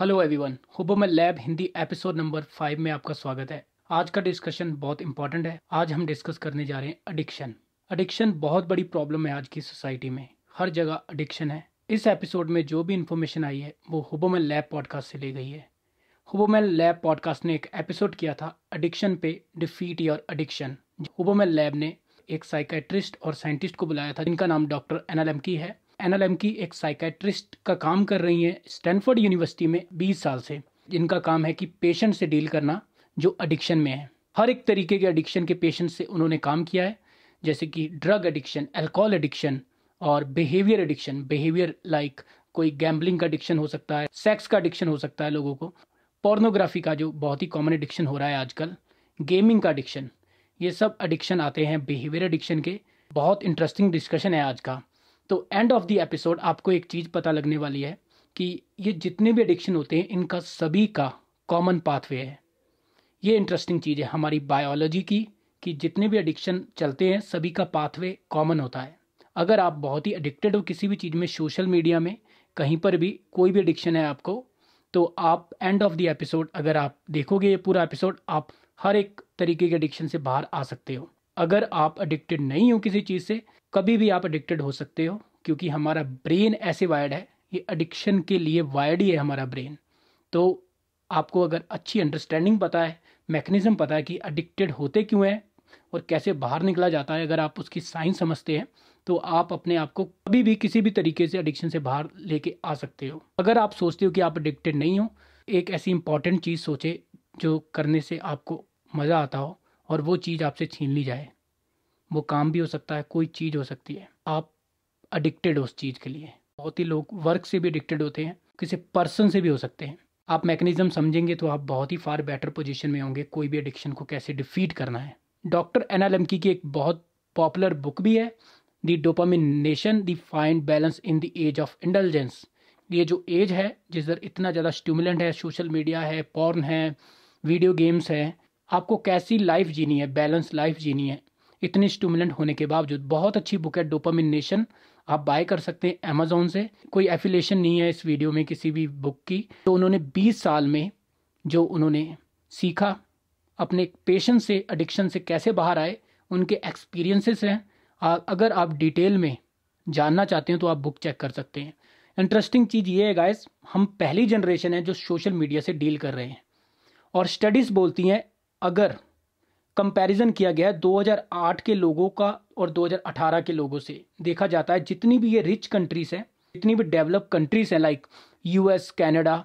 hello everyone हुबोमल Lab Hindi episode number five में आपका स्वागत है आज का डिस्कशन बहुत इंपॉर्टेंट है आज हम डिस्कस करने जा रहे हैं एडिक्शन एडिक्शन बहुत बड़ी प्रॉब्लम है आज की सोसाइटी में हर जगह एडिक्शन है इस एपिसोड में जो भी इंफॉर्मेशन आई है वो हुबोमल लैब पॉडकास्ट से ली गई है हुबोमल लैब पॉडकास्ट ने एक एपिसोड किया था एडिक्शन पे डिफीट योर एडिक्शन हुबोमल लैब ने एक साइकेट्रिस्ट और साइंटिस्ट को बुलाया था जिनका नाम डॉक्टर एनालमकी है एनएलएम की एक साइकेट्रिस्ट का काम कर रही हैं स्टैनफोर्ड यूनिवर्सिटी में 20 साल से जिनका काम है कि पेशेंट से डील करना जो एडिक्शन में है हर एक तरीके के एडिक्शन के पेशेंट से उन्होंने काम किया है जैसे कि ड्रग एडिक्शन अल्कोहल एडिक्शन और बिहेवियर एडिक्शन बिहेवियर लाइक कोई गैम्बलिंग का एडिक्शन हो सकता है सेक्स का एडिक्शन हो सकता है लोगों को पोर्नोग्राफी का जो बहुत ही कॉमन एडिक्शन हो रहा है आजकल गेमिंग का एडिक्शन ये सब एडिक्शन आते हैं बिहेवियर एडिक्शन के बहुत इंटरेस्टिंग डिस्कशन है आज का तो एंड ऑफ द एपिसोड आपको एक चीज़ पता लगने वाली है कि ये जितने भी एडिक्शन होते हैं इनका सभी का कॉमन पाथवे है ये इंटरेस्टिंग चीज़ है हमारी बायोलॉजी की कि जितने भी एडिक्शन चलते हैं सभी का पाथवे कॉमन होता है अगर आप बहुत ही एडिक्टेड हो किसी भी चीज़ में सोशल मीडिया में कहीं पर भी कोई भी एडिक्शन है आपको तो आप एंड ऑफ द एपिसोड अगर आप देखोगे ये पूरा एपिसोड आप हर एक तरीके के एडिक्शन से बाहर आ सकते हो अगर आप एडिक्टेड नहीं हो किसी चीज़ से कभी भी आप एडिक्टेड हो सकते हो क्योंकि हमारा ब्रेन ऐसे वायर्ड है ये एडिक्शन के लिए वायर्ड ही है हमारा ब्रेन तो आपको अगर अच्छी अंडरस्टैंडिंग पता है मैकेनिज्म पता है कि एडिक्टेड होते क्यों हैं और कैसे बाहर निकला जाता है अगर आप उसकी साइंस समझते हैं तो आप अपने आप को कभी भी किसी भी तरीके से एडिक्शन से बाहर लेके आ सकते हो अगर आप सोचते हो कि आप एडिक्टेड नहीं हो एक ऐसी इंपॉर्टेंट चीज़ सोचे जो करने से आपको मज़ा आता हो और वो चीज़ आपसे छीन ली जाए वो काम भी हो सकता है कोई चीज़ हो सकती है आप अडिक्टेड हो उस चीज़ के लिए बहुत ही लोग वर्क से भी अडिक्टेड होते हैं किसी पर्सन से भी हो सकते हैं आप मैकेनिज्म समझेंगे तो आप बहुत ही फार बेटर पोजीशन में होंगे कोई भी एडिक्शन को कैसे डिफीट करना है डॉक्टर एना लेमकी की एक बहुत पॉपुलर बुक भी है the dopamine nation the find balance in the age of intelligence ये जो एज है जिस दर इतना ज़्यादा स्टूमुलेंट है सोशल मीडिया है पॉर्न है वीडियो गेम्स है आपको कैसी लाइफ जीनी है बैलेंस लाइफ जीनी है इतनी स्टूमुलेंट होने के बावजूद बहुत अच्छी बुक है डोपामिनेशन आप बाय कर सकते हैं अमेजोन से कोई एफिलेशन नहीं है इस वीडियो में किसी भी बुक की तो उन्होंने 20 साल में जो उन्होंने सीखा अपने पेशेंस से एडिक्शन से कैसे बाहर आए उनके एक्सपीरियंसेस हैं अगर आप डिटेल में जानना चाहते हैं तो आप बुक चेक कर सकते हैं इंटरेस्टिंग चीज़ ये है गाइस हम पहली जनरेशन है जो सोशल मीडिया से डील कर रहे हैं और स्टडीज़ बोलती हैं अगर कंपैरिजन किया गया है 2008 के लोगों का और 2018 के लोगों से देखा जाता है जितनी भी ये रिच कंट्रीज हैं जितनी भी डेवलप कंट्रीज हैं like US Canada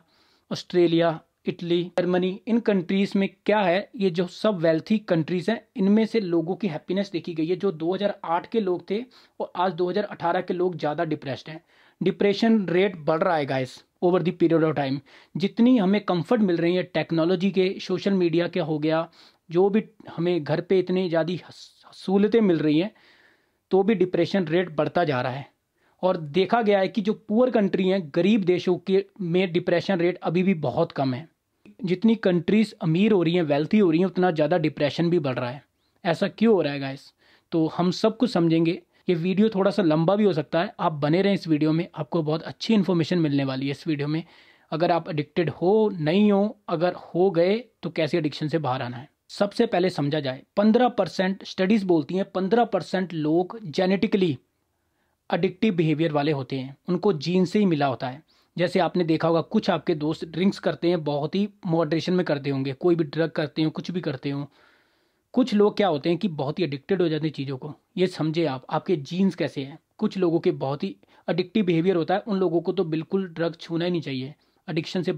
Australia Italy Germany इन कंट्रीज में क्या है ये जो सब वेल्थी कंट्रीज हैं इनमें से लोगों की हैप्पीनेस देखी गई है जो 2008 के लोग थे और आज 2018 के लोग ज़्यादा डिप्रेस्ड हैं डिप्रेशन रेट बढ़ रहा है guys over the period of time जितनी हमें कंफर्ट मिल रही है टेक्नोलॉजी के सोशल मीडिया के हो गया जो भी हमें घर पे इतनी ज़्यादा सहूलतें मिल रही हैं तो भी डिप्रेशन रेट बढ़ता जा रहा है और देखा गया है कि जो पुअर कंट्री हैं गरीब देशों के में डिप्रेशन रेट अभी भी बहुत कम है जितनी कंट्रीज़ अमीर हो रही हैं वेल्थी हो रही हैं उतना ज़्यादा डिप्रेशन भी बढ़ रहा है ऐसा क्यों हो रहा है गाइस तो हम सब कुछ समझेंगे ये वीडियो थोड़ा सा लंबा भी हो सकता है आप बने रहें इस वीडियो में आपको बहुत अच्छी इन्फॉर्मेशन मिलने वाली है इस वीडियो में अगर आप एडिक्टेड हो नहीं हो अगर हो गए तो कैसे एडिक्शन से बाहर आना है सबसे पहले समझा जाए पंद्रह परसेंट स्टडीज़ बोलती हैं पंद्रह परसेंट लोग जेनेटिकली अडिक्टिव बिहेवियर वाले होते हैं उनको जीन से ही मिला होता है जैसे आपने देखा होगा कुछ आपके दोस्त ड्रिंक्स करते हैं बहुत ही मॉडरेशन में करते होंगे कोई भी ड्रग करते हो कुछ भी करते हो कुछ लोग क्या होते हैं कि बहुत ही एडिक्टेड हो जाते हैं चीज़ों को ये समझे आप आपके जीन्स कैसे हैं कुछ लोगों के बहुत ही अडिक्टिव बिहेवियर होता है उन लोगों को तो बिल्कुल ड्रग छूना ही नहीं चाहिए एडिक्शन से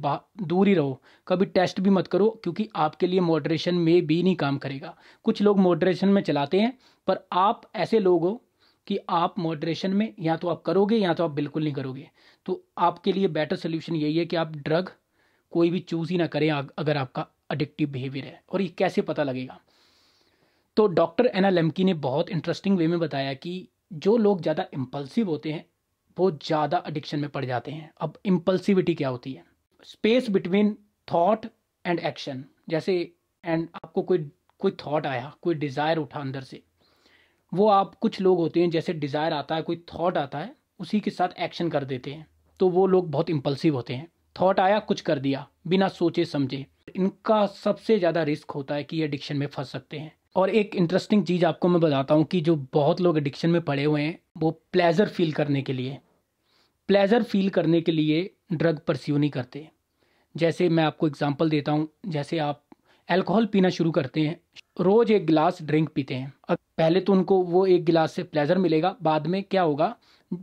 दूर ही रहो कभी टेस्ट भी मत करो क्योंकि आपके लिए मॉडरेशन में भी नहीं काम करेगा कुछ लोग मॉडरेशन में चलाते हैं पर आप ऐसे लोग हो कि आप मॉडरेशन में या तो आप करोगे या तो आप बिल्कुल नहीं करोगे तो आपके लिए बेटर सोल्यूशन यही है कि आप ड्रग कोई भी चूज़ ही ना करें अगर आपका अडिक्टिव बिहेवियर है और ये कैसे पता लगेगा तो डॉक्टर एना लेमकी ने बहुत इंटरेस्टिंग वे में बताया कि जो लोग ज़्यादा इम्पल्सिव होते हैं वो ज़्यादा एडिक्शन में पड़ जाते हैं अब इम्पल्सिविटी क्या होती है space between thought and action जैसे एंड आपको कोई कोई थॉट आया कोई डिज़ायर उठा अंदर से वो आप कुछ लोग होते हैं जैसे डिज़ायर आता है कोई थॉट आता है उसी के साथ एक्शन कर देते हैं तो वो लोग बहुत इम्पल्सिव होते हैं थॉट आया कुछ कर दिया बिना सोचे समझे इनका सबसे ज़्यादा रिस्क होता है कि ये एडिक्शन में फंस सकते हैं और एक इंटरेस्टिंग चीज़ आपको मैं बताता हूँ कि जो बहुत लोग एडिक्शन में पड़े हुए हैं वो प्लेज़र फील करने के लिए प्लेज़र फील करने के लिए ड्रग परस्यू नहीं करते जैसे मैं आपको एग्जांपल देता हूँ जैसे आप अल्कोहल पीना शुरू करते हैं रोज़ एक गिलास ड्रिंक पीते हैं अब पहले तो उनको वो एक गिलास से प्लेज़र मिलेगा बाद में क्या होगा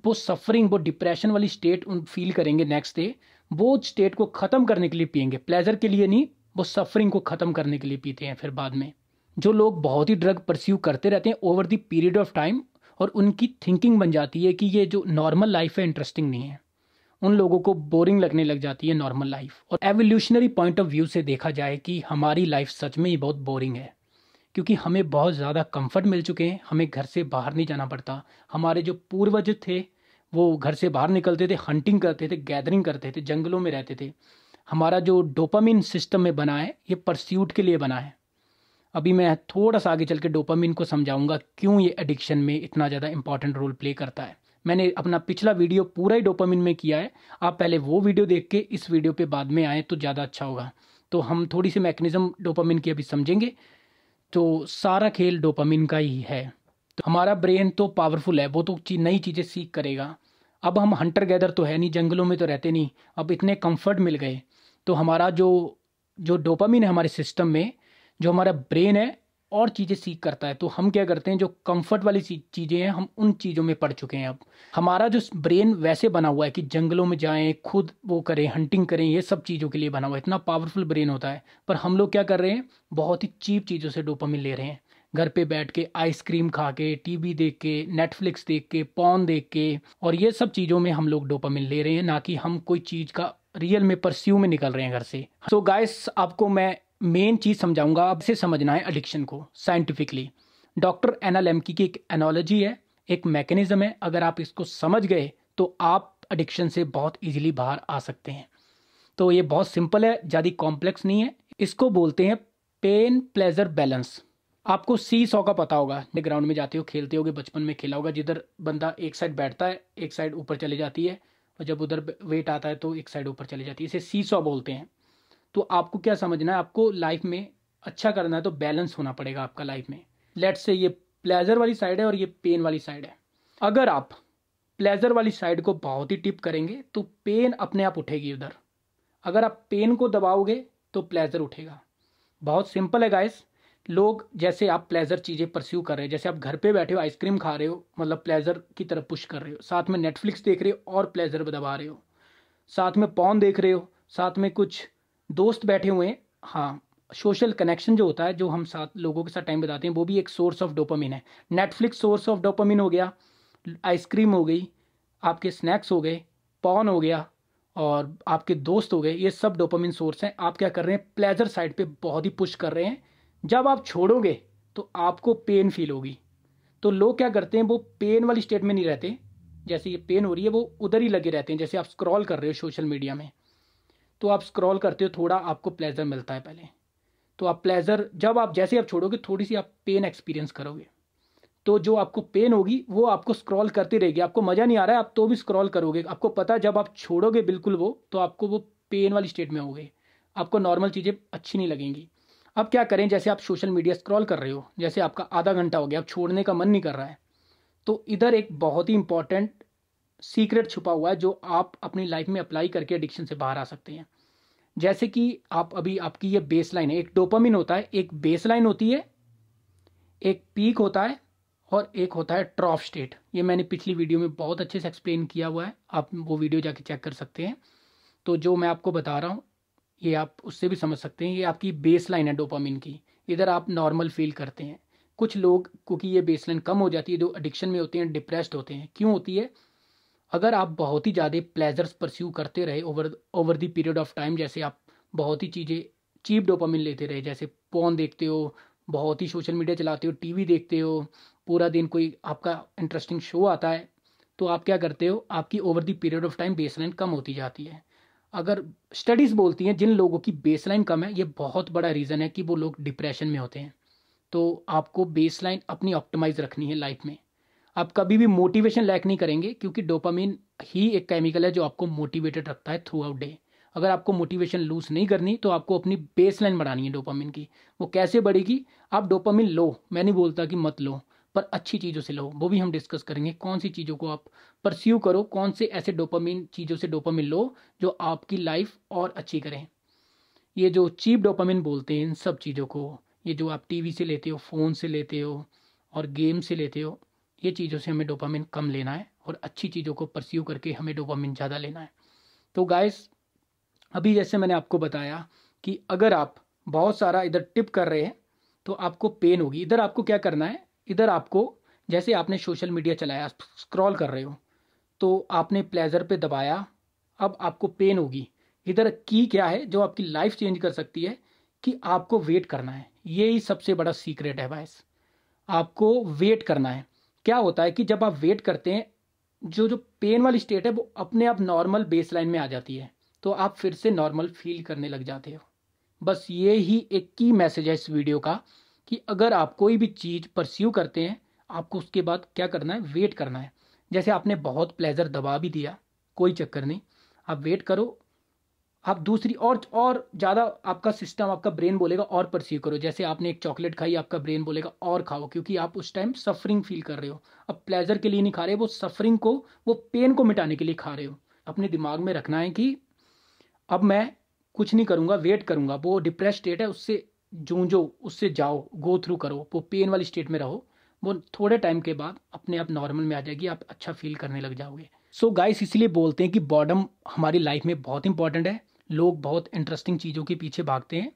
वो सफरिंग वो डिप्रेशन वाली स्टेट उन फील करेंगे नेक्स्ट डे वो स्टेट को ख़त्म करने के लिए पियेंगे प्लेज़र के लिए नहीं वो सफरिंग को ख़त्म करने के लिए पीते हैं फिर बाद में जो लोग बहुत ही ड्रग परस्यू करते रहते हैं over the period of time और उनकी थिंकिंग बन जाती है कि ये जो नॉर्मल लाइफ है इंटरेस्टिंग नहीं है उन लोगों को बोरिंग लगने लग जाती है नॉर्मल लाइफ और एवोल्यूशनरी पॉइंट ऑफ व्यू से देखा जाए कि हमारी लाइफ सच में ही बहुत बोरिंग है क्योंकि हमें बहुत ज़्यादा कंफर्ट मिल चुके हैं हमें घर से बाहर नहीं जाना पड़ता हमारे जो पूर्वज थे वो घर से बाहर निकलते थे हंटिंग करते थे गैदरिंग करते थे जंगलों में रहते थे हमारा जो डोपामिन सिस्टम में बना है ये परस्यूट के लिए बना है अभी मैं थोड़ा सा आगे चल के डोपामिन को समझाऊंगा क्यों ये एडिक्शन में इतना ज़्यादा इंपॉर्टेंट रोल प्ले करता है मैंने अपना पिछला वीडियो पूरा ही डोपामिन में किया है आप पहले वो वीडियो देख के इस वीडियो पे बाद में आएँ तो ज़्यादा अच्छा होगा तो हम थोड़ी सी मैकेनिज़्म डोपामिन की अभी समझेंगे तो सारा खेल डोपामिन का ही है तो हमारा ब्रेन तो पावरफुल है वो तो ची, नई चीज़ें सीख करेगा अब हम हंटर गैदर तो है नहीं जंगलों में तो रहते नहीं अब इतने कम्फर्ट मिल गए तो हमारा जो जो डोपामिन है हमारे सिस्टम में जो हमारा ब्रेन है और चीज़ें सीख करता है तो हम क्या करते हैं जो कंफर्ट वाली चीज़ें हैं हम उन चीज़ों में पड़ चुके हैं अब हमारा जो ब्रेन वैसे बना हुआ है कि जंगलों में जाएं खुद वो करें हंटिंग करें ये सब चीज़ों के लिए बना हुआ है इतना पावरफुल ब्रेन होता है पर हम लोग क्या कर रहे हैं बहुत ही चीप चीज़ों से डोपामिन ले रहे हैं घर पे बैठ के आइसक्रीम खा के टीवी देख के नेटफ्लिक्स देख के पॉन देख के और ये सब चीज़ों में हम लोग डोपामिन ले रहे हैं ना कि हम कोई चीज़ का रियल में परस्यू में निकल रहे हैं घर से सो so गाइस आपको मैं मेन चीज़ समझाऊंगा अब से समझना है एडिक्शन को साइंटिफिकली डॉक्टर एना लेमकी की एक एनोलॉजी है एक मैकेनिज्म है अगर आप इसको समझ गए तो आप एडिक्शन से बहुत इजीली बाहर आ सकते हैं तो ये बहुत सिंपल है ज़्यादा कॉम्प्लेक्स नहीं है इसको बोलते हैं पेन प्लेजर बैलेंस आपको सी सौ का पता होगा ग्राउंड में जाते हो खेलते हो बचपन में खेला होगा जिधर बंदा एक साइड बैठता है एक साइड ऊपर चले जाती है और जब उधर वेट आता है तो एक साइड ऊपर चली जाती है इसे सी सौ बोलते हैं तो आपको क्या समझना है आपको लाइफ में अच्छा करना है तो बैलेंस होना पड़ेगा आपका लाइफ में लेट से ये प्लेजर वाली साइड है और ये पेन वाली साइड है अगर आप प्लेजर वाली साइड को बहुत ही टिप करेंगे तो पेन अपने आप उठेगी उधर अगर आप पेन को दबाओगे तो प्लेजर उठेगा बहुत सिंपल है गाइस लोग जैसे आप प्लेजर चीज़ें परस्यू कर रहे हैं जैसे आप घर पे बैठे हो आइसक्रीम खा रहे हो मतलब प्लेजर की तरफ पुश कर रहे हो साथ में नेटफ्लिक्स देख रहे हो और प्लेजर दबा रहे हो साथ में पॉन देख रहे हो साथ में कुछ दोस्त बैठे हुए हैं हाँ सोशल कनेक्शन जो होता है जो हम साथ लोगों के साथ टाइम बिताते हैं वो भी एक सोर्स ऑफ डोपामिन है नेटफ्लिक्स सोर्स ऑफ डोपामिन हो गया आइसक्रीम हो गई आपके स्नैक्स हो गए पॉन हो गया और आपके दोस्त हो गए ये सब डोपामिन सोर्स हैं आप क्या कर रहे हैं प्लेजर साइड पे बहुत ही पुश कर रहे हैं जब आप छोड़ोगे तो आपको पेन फील होगी तो लोग क्या करते हैं वो पेन वाली स्टेट में नहीं रहते जैसे ये पेन हो रही है वो उधर ही लगे रहते हैं जैसे आप स्क्रॉल कर रहे हो सोशल मीडिया में तो आप स्क्रॉल करते हो थोड़ा आपको प्लेजर मिलता है पहले तो आप प्लेजर जब आप जैसे आप छोड़ोगे थोड़ी सी आप पेन एक्सपीरियंस करोगे तो जो आपको पेन होगी वो आपको स्क्रॉल करती रहेगी आपको मज़ा नहीं आ रहा है आप तो भी स्क्रॉल करोगे आपको पता है जब आप छोड़ोगे बिल्कुल वो तो आपको वो पेन वाली स्टेट में होगे आपको नॉर्मल चीज़ें अच्छी नहीं लगेंगी अब क्या करें जैसे आप सोशल मीडिया स्क्रॉल कर रहे हो जैसे आपका आधा घंटा हो गया आप छोड़ने का मन नहीं कर रहा है तो इधर एक बहुत ही इंपॉर्टेंट सीक्रेट छुपा हुआ है जो आप अपनी लाइफ में अप्लाई करके एडिक्शन से बाहर आ सकते हैं जैसे कि आप अभी आपकी ये बेस लाइन है एक डोपामिन होता है एक बेस लाइन होती है एक पीक होता है और एक होता है ट्रॉफ स्टेट ये मैंने पिछली वीडियो में बहुत अच्छे से एक्सप्लेन किया हुआ है आप वो वीडियो जाके चेक कर सकते हैं तो जो मैं आपको बता रहा हूँ ये आप उससे भी समझ सकते हैं ये आपकी बेस है डोपामिन की इधर आप नॉर्मल फील करते हैं कुछ लोग क्योंकि ये बेसलाइन कम हो जाती है जो एडिक्शन में होते हैं डिप्रेस्ड होते हैं क्यों होती है अगर आप बहुत ही ज़्यादा प्लेजर्स परस्यू करते रहे over over the period of time जैसे आप बहुत ही चीज़ें चीप डोपामिन लेते रहे जैसे पोन देखते हो बहुत ही सोशल मीडिया चलाते हो टीवी देखते हो पूरा दिन कोई आपका इंटरेस्टिंग शो आता है तो आप क्या करते हो आपकी over the period of time baseline कम होती जाती है अगर स्टडीज़ बोलती हैं जिन लोगों की बेसलाइन कम है ये बहुत बड़ा रीज़न है कि वो लोग डिप्रेशन में होते हैं तो आपको बेसलाइन अपनी ऑप्टिमाइज रखनी है लाइफ में आप कभी भी मोटिवेशन लैक नहीं करेंगे क्योंकि डोपामीन ही एक केमिकल है जो आपको मोटिवेटेड रखता है थ्रू आउट डे अगर आपको मोटिवेशन लूज नहीं करनी तो आपको अपनी बेस लाइन बढ़ानी है डोपामिन की वो कैसे बढ़ेगी आप डोपामिन लो मैं नहीं बोलता कि मत लो पर अच्छी चीज़ों से लो वो भी हम डिस्कस करेंगे कौन सी चीज़ों को आप परस्यू करो कौन से ऐसे डोपामिन चीज़ों से डोपामिन लो जो आपकी लाइफ और अच्छी करें ये जो चीप डोपामिन बोलते हैं इन सब चीज़ों को ये जो आप टीवी से लेते हो फ़ोन से लेते हो और गेम से लेते हो ये चीज़ों से हमें डोपामिन कम लेना है और अच्छी चीज़ों को परस्यू करके हमें डोपामिन ज़्यादा लेना है तो गाइस अभी जैसे मैंने आपको बताया कि अगर आप बहुत सारा इधर टिप कर रहे हैं तो आपको पेन होगी इधर आपको क्या करना है इधर आपको जैसे आपने सोशल मीडिया चलाया स्क्रॉल कर रहे हो तो आपने प्लेजर पे दबाया अब आपको पेन होगी इधर की क्या है जो आपकी लाइफ चेंज कर सकती है कि आपको वेट करना है ये ही सबसे बड़ा सीक्रेट है वाइस आपको वेट करना है क्या होता है कि जब आप वेट करते हैं जो जो पेन वाली स्टेट है वो अपने आप नॉर्मल बेस लाइन में आ जाती है तो आप फिर से नॉर्मल फील करने लग जाते हो बस ये ही एक की मैसेज है इस वीडियो का कि अगर आप कोई भी चीज़ परस्यू करते हैं आपको उसके बाद क्या करना है वेट करना है जैसे आपने बहुत प्लेजर दबा भी दिया कोई चक्कर नहीं आप वेट करो आप दूसरी और और ज़्यादा आपका सिस्टम आपका ब्रेन बोलेगा और परसीव करो जैसे आपने एक चॉकलेट खाई आपका ब्रेन बोलेगा और खाओ क्योंकि आप उस टाइम सफरिंग फील कर रहे हो अब प्लेजर के लिए नहीं खा रहे वो सफरिंग को वो पेन को मिटाने के लिए खा रहे हो अपने दिमाग में रखना है कि अब मैं कुछ नहीं करूँगा वेट करूँगा वो डिप्रेस स्टेट है उससे जूझो उससे जाओ गो थ्रू करो वो पेन वाली स्टेट में रहो वो थोड़े टाइम के बाद अपने आप नॉर्मल में आ जाएगी आप अच्छा फील करने लग जाओगे सो so गाइस इसलिए बोलते हैं कि बॉडम हमारी लाइफ में बहुत इंपॉर्टेंट है लोग बहुत इंटरेस्टिंग चीज़ों के पीछे भागते हैं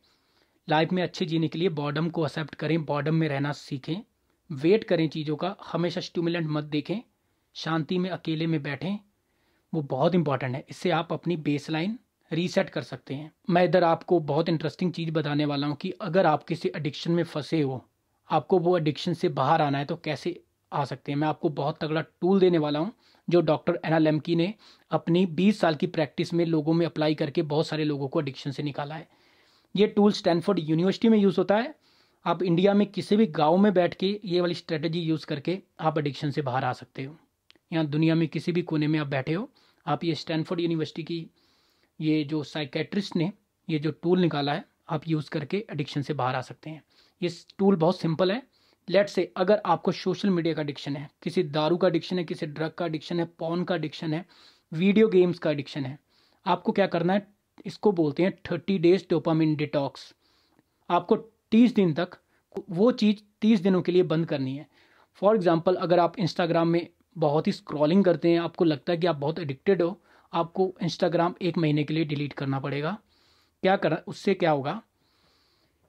लाइफ में अच्छे जीने के लिए बॉडम को एक्सेप्ट करें बॉडम में रहना सीखें वेट करें चीज़ों का हमेशा स्टूमुलेंट मत देखें शांति में अकेले में बैठें वो बहुत इंपॉर्टेंट है इससे आप अपनी बेस लाइन रीसेट कर सकते हैं मैं इधर आपको बहुत इंटरेस्टिंग चीज़ बताने वाला हूँ कि अगर आप किसी एडिक्शन में फंसे हो आपको वो एडिक्शन से बाहर आना है तो कैसे आ सकते हैं मैं आपको बहुत तगड़ा टूल देने वाला हूँ जो डॉक्टर एना लेमकी ने अपनी 20 साल की प्रैक्टिस में लोगों में अप्लाई करके बहुत सारे लोगों को एडिक्शन से निकाला है ये टूल स्टैनफोर्ड यूनिवर्सिटी में यूज़ होता है आप इंडिया में किसी भी गाँव में बैठ के ये वाली स्ट्रेटजी यूज़ करके आप एडिक्शन से बाहर आ सकते हो या दुनिया में किसी भी कोने में आप बैठे हो आप ये स्टैनफोर्ड यूनिवर्सिटी की ये जो साइकेट्रिस्ट ने ये जो टूल निकाला है आप यूज़ करके एडिक्शन से बाहर आ सकते हैं ये टूल बहुत सिंपल है लेट से अगर आपको सोशल मीडिया का एडिक्शन है किसी दारू का एडिक्शन है किसी ड्रग का एडिक्शन है पॉन का एडिक्शन है वीडियो गेम्स का एडिक्शन है आपको क्या करना है इसको बोलते हैं थर्टी डेज डोपामिन डिटॉक्स आपको तीस दिन तक वो चीज़ तीस दिनों के लिए बंद करनी है फॉर एग्ज़ाम्पल अगर आप इंस्टाग्राम में बहुत ही स्क्रॉलिंग करते हैं आपको लगता है कि आप बहुत एडिक्टेड हो आपको इंस्टाग्राम एक महीने के लिए डिलीट करना पड़ेगा क्या कर उससे क्या होगा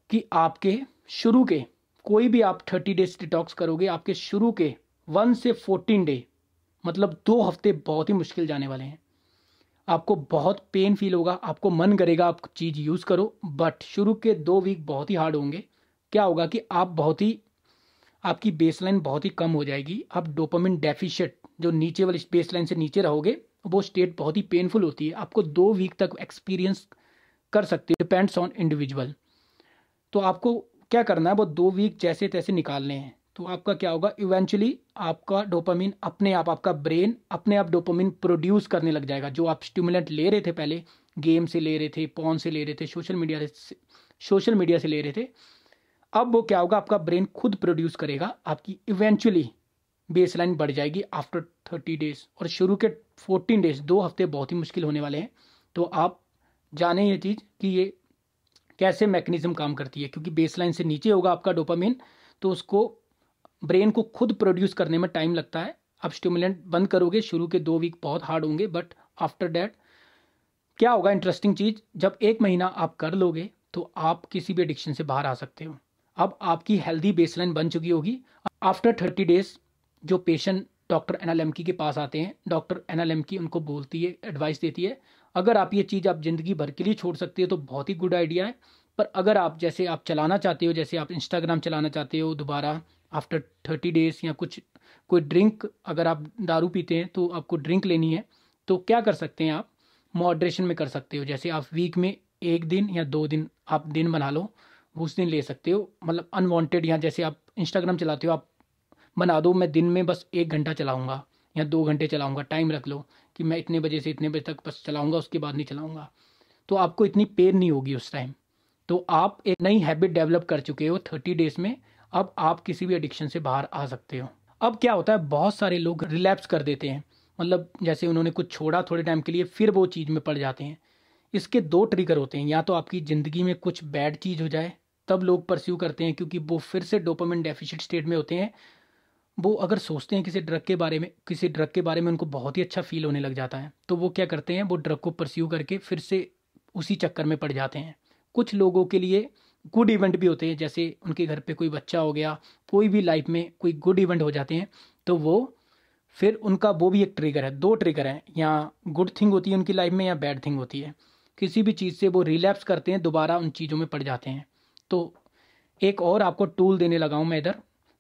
कि आपके शुरू के कोई भी आप थर्टी डेज डिटॉक्स करोगे आपके शुरू के वन से फोर्टीन डे मतलब दो हफ्ते बहुत ही मुश्किल जाने वाले हैं आपको बहुत पेन फील होगा आपको मन करेगा आप चीज़ यूज़ करो बट शुरू के दो वीक बहुत ही हार्ड होंगे क्या होगा कि आप बहुत ही आपकी बेसलाइन बहुत ही कम हो जाएगी आप डोपामिन डेफिशिएट जो नीचे वाली बेसलाइन से नीचे रहोगे वो स्टेट बहुत ही पेनफुल होती है आपको दो वीक तक एक्सपीरियंस कर सकते डिपेंड्स ऑन इंडिविजुअल तो आपको क्या करना है वो दो वीक जैसे तैसे निकालने हैं तो आपका क्या होगा इवेंचुअली आपका डोपामिन अपने आप आपका ब्रेन अपने आप डोपामिन प्रोड्यूस करने लग जाएगा जो आप स्टिमुलेंट ले रहे थे पहले गेम से ले रहे थे पॉन से ले रहे थे सोशल मीडिया से सोशल मीडिया से ले रहे थे अब वो क्या होगा आपका ब्रेन खुद प्रोड्यूस करेगा आपकी इवेंचुअली बेस लाइन बढ़ जाएगी आफ्टर थर्टी डेज और शुरू के फोर्टीन डेज दो हफ्ते बहुत ही मुश्किल होने वाले हैं तो आप जाने ये चीज़ कि ये कैसे मैकेनिज्म काम करती है क्योंकि बेसलाइन से नीचे होगा आपका डोपामिन तो उसको ब्रेन को खुद प्रोड्यूस करने में टाइम लगता है आप स्टिमुलेंट बंद करोगे शुरू के दो वीक बहुत हार्ड होंगे बट आफ्टर डैट क्या होगा इंटरेस्टिंग चीज़ जब एक महीना आप कर लोगे तो आप किसी भी एडिक्शन से बाहर आ सकते हो अब आपकी हेल्दी बेसलाइन बन चुकी होगी आफ्टर थर्टी डेज जो पेशेंट डॉक्टर एनालमकी के पास आते हैं डॉक्टर एनालमकी उनको बोलती है एडवाइस देती है अगर आप ये चीज़ आप ज़िंदगी भर के लिए छोड़ सकते हो तो बहुत ही गुड आइडिया है पर अगर आप जैसे आप चलाना चाहते हो जैसे आप इंस्टाग्राम चलाना चाहते हो दोबारा आफ्टर थर्टी डेज या कुछ कोई ड्रिंक अगर आप दारू पीते हैं तो आपको ड्रिंक लेनी है तो क्या कर सकते हैं आप मॉड्रेशन में कर सकते हो जैसे आप वीक में एक दिन या दो दिन आप दिन बना लो उस दिन ले सकते हो मतलब अनवांटेड या जैसे आप इंस्टाग्राम चलाते हो आप बना दो मैं दिन में बस एक घंटा चलाऊँगा या दो घंटे चलाऊंगा टाइम रख लो कि मैं इतने बजे से इतने बजे तक बस चलाऊंगा उसके बाद नहीं चलाऊंगा तो आपको इतनी पेन नहीं होगी उस टाइम तो आप एक नई हैबिट डेवलप कर चुके हो थर्टी डेज में अब आप किसी भी एडिक्शन से बाहर आ सकते हो अब क्या होता है बहुत सारे लोग रिलैप्स कर देते हैं मतलब जैसे उन्होंने कुछ छोड़ा थोड़े टाइम के लिए फिर वो चीज़ में पड़ जाते हैं इसके दो ट्रिगर होते हैं या तो आपकी ज़िंदगी में कुछ बैड चीज़ हो जाए तब लोग परस्यू करते हैं क्योंकि वो फिर से डोपामिन डेफिशिट स्टेट में होते हैं वो अगर सोचते हैं किसी ड्रग के बारे में किसी ड्रग के बारे में उनको बहुत ही अच्छा फील होने लग जाता है तो वो क्या करते हैं वो ड्रग को परस्यू करके फिर से उसी चक्कर में पड़ जाते हैं कुछ लोगों के लिए गुड इवेंट भी होते हैं जैसे उनके घर पे कोई बच्चा हो गया कोई भी लाइफ में कोई गुड इवेंट हो जाते हैं तो वो फिर उनका वो भी एक ट्रिगर है दो ट्रिगर हैं या गुड थिंग होती है उनकी लाइफ में या बैड थिंग होती है किसी भी चीज़ से वो रिलैप्स करते हैं दोबारा उन चीज़ों में पड़ जाते हैं तो एक और आपको टूल देने लगाऊँ मैं इधर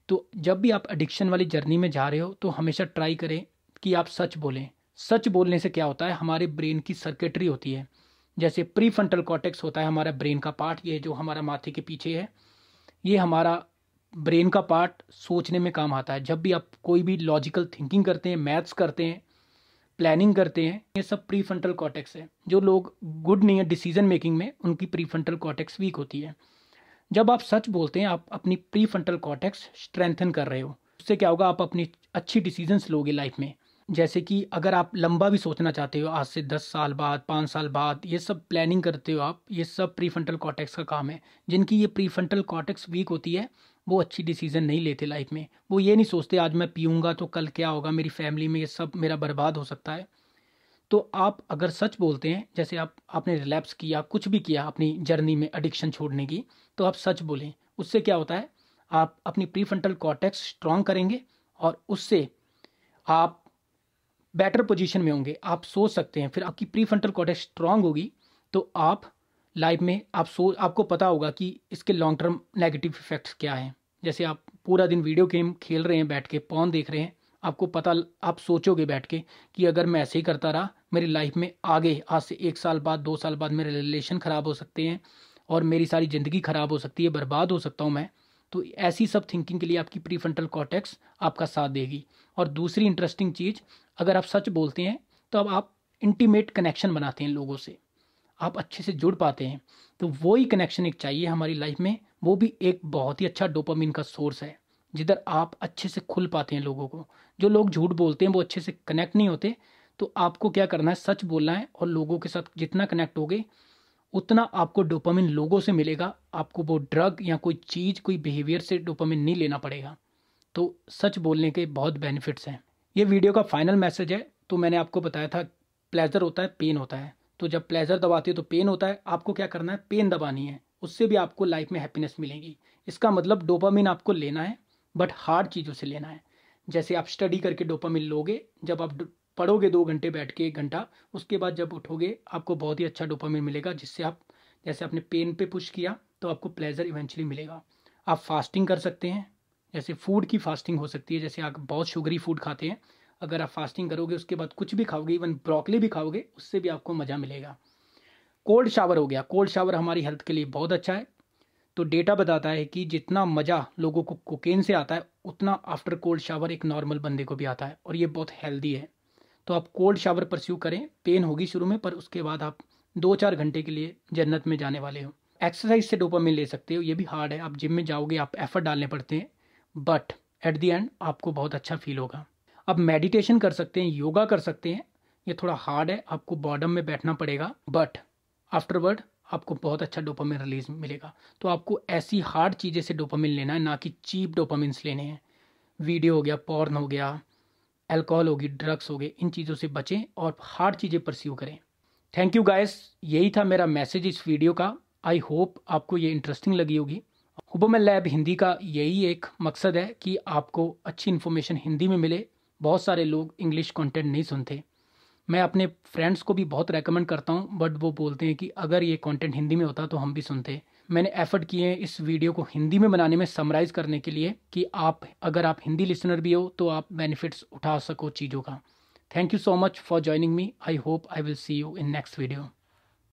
तो जब भी आप एडिक्शन वाली जर्नी में जा रहे हो तो हमेशा ट्राई करें कि आप सच बोलें सच बोलने से क्या होता है हमारे ब्रेन की सर्किटरी होती है जैसे प्री फ्रंटल कॉटेक्स होता है हमारा ब्रेन का पार्ट ये जो हमारा माथे के पीछे है ये हमारा ब्रेन का पार्ट सोचने में काम आता है जब भी आप कोई भी लॉजिकल थिंकिंग करते हैं मैथ्स करते हैं प्लानिंग करते हैं ये सब प्री फ्रंटल कॉटेक्स है जो लोग गुड नहीं है डिसीजन मेकिंग में उनकी प्री फ्रंटल कॉटेक्स वीक होती है जब आप सच बोलते हैं आप अपनी प्री फंटल कॉटेक्स स्ट्रेंथन कर रहे हो उससे क्या होगा आप अपनी अच्छी डिसीजंस लोगे लाइफ में जैसे कि अगर आप लंबा भी सोचना चाहते हो आज से दस साल बाद पाँच साल बाद ये सब प्लानिंग करते हो आप ये सब प्री फंटल कॉटेक्स का काम है जिनकी ये प्री फंटल कॉटेक्स वीक होती है वो अच्छी डिसीजन नहीं लेते लाइफ में वो ये नहीं सोचते आज मैं पीऊँगा तो कल क्या होगा मेरी फैमिली में ये सब मेरा बर्बाद हो सकता है तो आप अगर सच बोलते हैं जैसे आप आपने रिलैप्स किया कुछ भी किया अपनी जर्नी में एडिक्शन छोड़ने की तो आप सच बोलें उससे क्या होता है आप अपनी प्रीफ्रंटल कॉर्टेक्स स्ट्रांग करेंगे और उससे आप बेटर पोजीशन में होंगे आप सोच सकते हैं फिर आपकी प्रीफ्रंटल कॉर्टेक्स स्ट्रांग होगी तो आप लाइफ में आप सोच आपको पता होगा कि इसके लॉन्ग टर्म नेगेटिव इफेक्ट्स क्या हैं जैसे आप पूरा दिन वीडियो गेम खेल रहे हैं बैठ के पौन देख रहे हैं आपको पता आप सोचोगे बैठ के कि अगर मैं ऐसे ही करता रहा मेरी लाइफ में आगे आज से एक साल बाद दो साल बाद मेरे रिलेशन ख़राब हो सकते हैं और मेरी सारी ज़िंदगी ख़राब हो सकती है बर्बाद हो सकता हूँ मैं तो ऐसी सब थिंकिंग के लिए आपकी प्रीफ्रंटल कॉटेक्स आपका साथ देगी और दूसरी इंटरेस्टिंग चीज़ अगर आप सच बोलते हैं तो अब आप इंटीमेट कनेक्शन बनाते हैं लोगों से आप अच्छे से जुड़ पाते हैं तो वही कनेक्शन एक चाहिए हमारी लाइफ में वो भी एक बहुत ही अच्छा डोपामिन का सोर्स है जिधर आप अच्छे से खुल पाते हैं लोगों को जो लोग झूठ बोलते हैं वो अच्छे से कनेक्ट नहीं होते तो आपको क्या करना है सच बोलना है और लोगों के साथ जितना कनेक्ट होगे उतना आपको डोपामिन लोगों से मिलेगा आपको वो ड्रग या कोई चीज़ कोई बिहेवियर से डोपामिन नहीं लेना पड़ेगा तो सच बोलने के बहुत बेनिफिट्स हैं ये वीडियो का फाइनल मैसेज है तो मैंने आपको बताया था प्लेजर होता है पेन होता है तो जब प्लेजर दबाती है तो पेन होता है आपको क्या करना है पेन दबानी है उससे भी आपको लाइफ में हैप्पीनेस मिलेगी इसका मतलब डोपामिन आपको लेना है बट हार्ड चीज़ों से लेना है जैसे आप स्टडी करके डोपामिन लोगे जब आप पढ़ोगे दो घंटे बैठ के एक घंटा उसके बाद जब उठोगे आपको बहुत ही अच्छा डोपामिन मिलेगा जिससे आप जैसे आपने पेन पे पुश किया तो आपको प्लेजर इवेंचुअली मिलेगा आप फास्टिंग कर सकते हैं जैसे फूड की फास्टिंग हो सकती है जैसे आप बहुत शुगरी फूड खाते हैं अगर आप फास्टिंग करोगे उसके बाद कुछ भी खाओगे इवन ब्रोकली भी खाओगे उससे भी आपको मज़ा मिलेगा कोल्ड शावर हो गया कोल्ड शावर हमारी हेल्थ के लिए बहुत अच्छा है तो डेटा बताता है कि जितना मज़ा लोगों को कोकेन से आता है उतना आफ्टर कोल्ड शावर एक नॉर्मल बंदे को भी आता है और ये बहुत हेल्दी है तो आप कोल्ड शावर परस्यू करें पेन होगी शुरू में पर उसके बाद आप दो चार घंटे के लिए जन्नत में जाने वाले हो एक्सरसाइज से डोपा ले सकते हो ये भी हार्ड है आप जिम में जाओगे आप एफर्ट डालने पड़ते हैं बट एट दी एंड आपको बहुत अच्छा फील होगा आप मेडिटेशन कर सकते हैं योगा कर सकते हैं ये थोड़ा हार्ड है आपको बॉडम में बैठना पड़ेगा बट आफ्टरवर्ड आपको बहुत अच्छा डोपामिन रिलीज मिलेगा तो आपको ऐसी हार्ड चीज़ें से डोपामिन लेना है ना कि चीप डोपामिनस लेने हैं वीडियो हो गया पॉर्न हो गया अल्कोहल होगी ड्रग्स हो गए इन चीज़ों से बचें और हार्ड चीज़ें परस्यू करें थैंक यू गाइस यही था मेरा मैसेज इस वीडियो का आई होप आपको ये इंटरेस्टिंग लगी होगी हुबोमल लैब हिंदी का यही एक मकसद है कि आपको अच्छी इन्फॉर्मेशन हिंदी में मिले बहुत सारे लोग इंग्लिश कंटेंट नहीं सुनते मैं अपने फ्रेंड्स को भी बहुत रेकमेंड करता हूँ बट वो बोलते हैं कि अगर ये कॉन्टेंट हिंदी में होता तो हम भी सुनते मैंने एफर्ट किए हैं इस वीडियो को हिंदी में बनाने में समराइज़ करने के लिए कि आप अगर आप हिंदी लिसनर भी हो तो आप बेनिफिट्स उठा सको चीज़ों का thank you so much for joining me I hope I will see you in next video